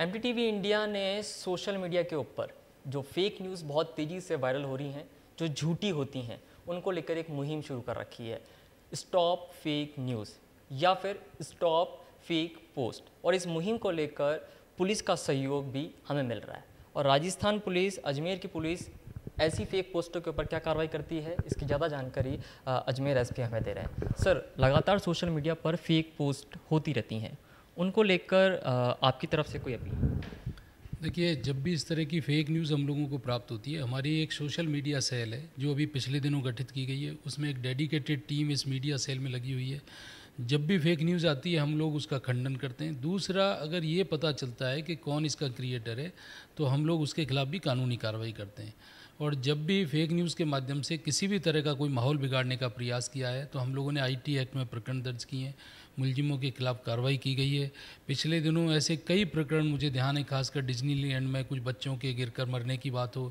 M India ने social media के ऊपर जो फेक न्यूज़ बहुत तेज़ी से वायरल हो रही हैं जो झूठी होती हैं उनको लेकर एक मुहिम शुरू कर रखी है स्टॉप फेक न्यूज़ या फिर स्टॉप फेक पोस्ट और इस मुहिम को लेकर पुलिस का सहयोग भी हमें मिल रहा है और राजस्थान पुलिस अजमेर की पुलिस ऐसी फेक पोस्टों के ऊपर क्या कार्रवाई करती है इसकी ज़्यादा जानकारी अजमेर एसपी हमें दे रहे हैं सर लगातार सोशल मीडिया पर फेक पोस्ट होती रहती हैं उनको लेकर आपकी तरफ से कोई अपील देखिए जब भी इस तरह की फेक न्यूज़ हम लोगों को प्राप्त होती है हमारी एक सोशल मीडिया सेल है जो अभी पिछले दिनों गठित की गई है उसमें एक डेडिकेटेड टीम इस मीडिया सेल में लगी हुई है जब भी फेक न्यूज़ आती है हम लोग उसका खंडन करते हैं दूसरा अगर ये पता चलता है कि कौन इसका क्रिएटर है तो हम लोग उसके खिलाफ भी कानूनी कार्रवाई करते हैं और जब भी फेक न्यूज़ के माध्यम से किसी भी तरह का कोई माहौल बिगाड़ने का प्रयास किया है तो हम लोगों ने आईटी एक्ट में प्रकरण दर्ज किए हैं मुलजिमों के खिलाफ कार्रवाई की गई है पिछले दिनों ऐसे कई प्रकरण मुझे ध्यान है खासकर डिज्नीलैंड में कुछ बच्चों के गिर कर मरने की बात हो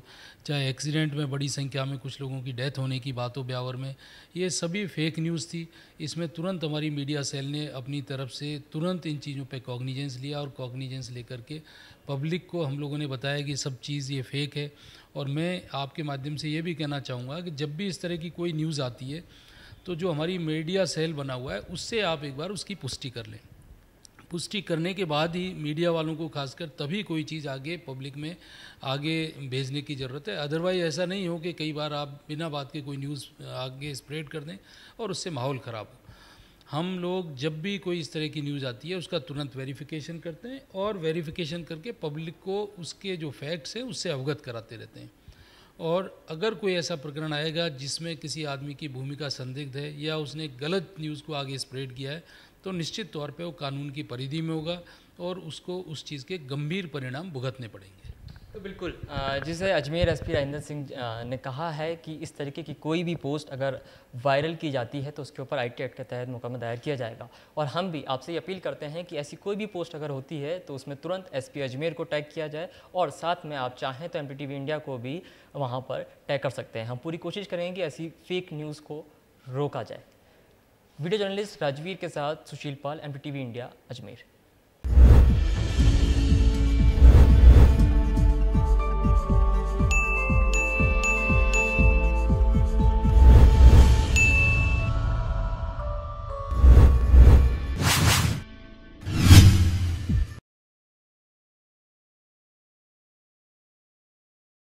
चाहे एक्सीडेंट में बड़ी संख्या में कुछ लोगों की डेथ होने की बात हो ब्यावर में ये सभी फेक न्यूज़ थी इसमें तुरंत हमारी मीडिया सेल ने अपनी तरफ से तुरंत इन चीज़ों पर कॉग्निजेंस लिया और कॉग्निजेंस लेकर के पब्लिक को हम लोगों ने बताया कि सब चीज़ ये फेक है और मैं आपके माध्यम से ये भी कहना चाहूँगा कि जब भी इस तरह की कोई न्यूज़ आती है तो जो हमारी मीडिया सेल बना हुआ है उससे आप एक बार उसकी पुष्टि कर लें पुष्टि करने के बाद ही मीडिया वालों को खासकर तभी कोई चीज़ आगे पब्लिक में आगे भेजने की ज़रूरत है अदरवाइज ऐसा नहीं हो कि कई बार आप बिना बात के कोई न्यूज़ आगे स्प्रेड कर दें और उससे माहौल ख़राब हो हम लोग जब भी कोई इस तरह की न्यूज़ आती है उसका तुरंत वेरिफिकेशन करते हैं और वेरिफिकेशन करके पब्लिक को उसके जो फैक्ट्स हैं उससे अवगत कराते रहते हैं और अगर कोई ऐसा प्रकरण आएगा जिसमें किसी आदमी की भूमिका संदिग्ध है या उसने गलत न्यूज़ को आगे स्प्रेड किया है तो निश्चित तौर पे वो कानून की परिधि में होगा और उसको उस चीज़ के गंभीर परिणाम भुगतने पड़ेंगे तो बिल्कुल जैसे अजमेर एसपी राजेंद्र सिंह ने कहा है कि इस तरीके की कोई भी पोस्ट अगर वायरल की जाती है तो उसके ऊपर आई टी एक्ट के तहत मुकदमा दायर किया जाएगा और हम भी आपसे अपील करते हैं कि ऐसी कोई भी पोस्ट अगर होती है तो उसमें तुरंत एसपी अजमेर को टैग किया जाए और साथ में आप चाहें तो एम इंडिया को भी वहाँ पर टैग कर सकते हैं हम पूरी कोशिश करेंगे कि ऐसी फेक न्यूज़ को रोका जाए वीडियो जर्नलिस्ट राजवीर के साथ सुशील पाल एम इंडिया अजमेर